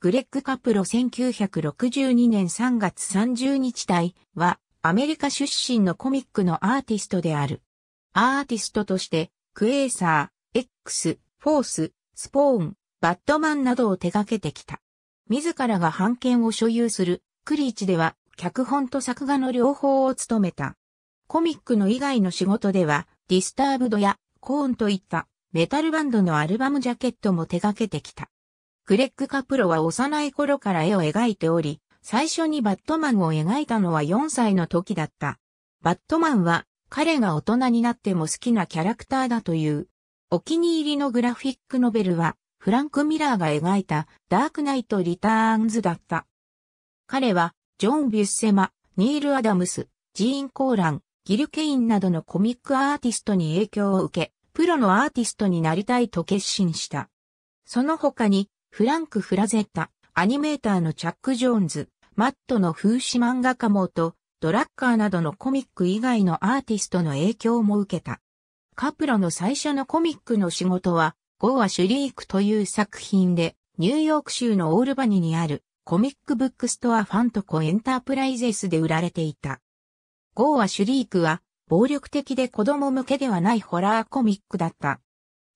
グレッグ・カプロ1962年3月30日隊はアメリカ出身のコミックのアーティストである。アーティストとしてクエーサー、X、フォース、スポーン、バットマンなどを手掛けてきた。自らが版権を所有するクリーチでは脚本と作画の両方を務めた。コミックの以外の仕事ではディスターブドやコーンといったメタルバンドのアルバムジャケットも手掛けてきた。グレッグ・カプロは幼い頃から絵を描いており、最初にバットマンを描いたのは4歳の時だった。バットマンは彼が大人になっても好きなキャラクターだという。お気に入りのグラフィックノベルはフランク・ミラーが描いたダークナイト・リターンズだった。彼はジョン・ビュッセマ、ニール・アダムス、ジーン・コーラン、ギル・ケインなどのコミックアーティストに影響を受け、プロのアーティストになりたいと決心した。その他にフランク・フラゼッタ、アニメーターのチャック・ジョーンズ、マットの風刺漫画家もと、ドラッカーなどのコミック以外のアーティストの影響も受けた。カプロの最初のコミックの仕事は、ゴーア・シュリークという作品で、ニューヨーク州のオールバニにあるコミックブックストアファントコエンタープライゼスで売られていた。ゴーア・シュリークは、暴力的で子供向けではないホラーコミックだった。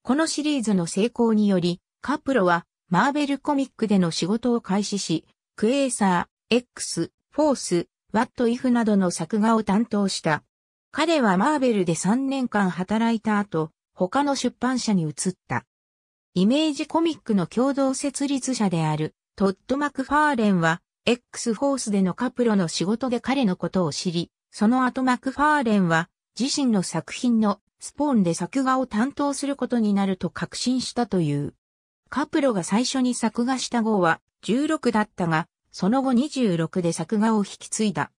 このシリーズの成功により、カプロはマーベルコミックでの仕事を開始し、クエーサー、X、フォース、ワットイフなどの作画を担当した。彼はマーベルで3年間働いた後、他の出版社に移った。イメージコミックの共同設立者であるトッド・マクファーレンは、X フォースでのカプロの仕事で彼のことを知り、その後マクファーレンは自身の作品のスポーンで作画を担当することになると確信したという。カプロが最初に作画した号は16だったが、その後26で作画を引き継いだ。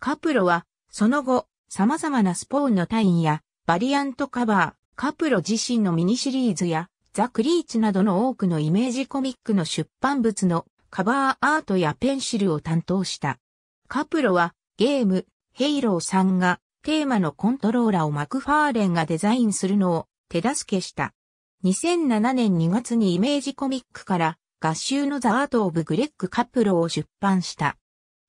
カプロは、その後、様々なスポーンのタインや、バリアントカバー、カプロ自身のミニシリーズや、ザ・クリーチなどの多くのイメージコミックの出版物のカバーアートやペンシルを担当した。カプロはゲーム、ヘイローさんがテーマのコントローラをマクファーレンがデザインするのを手助けした。2007年2月にイメージコミックから合衆のザ・アート・オブ・グレッグ・カプロを出版した。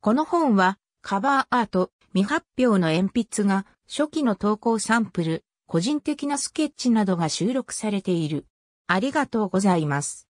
この本はカバーアート未発表の鉛筆が初期の投稿サンプル、個人的なスケッチなどが収録されている。ありがとうございます。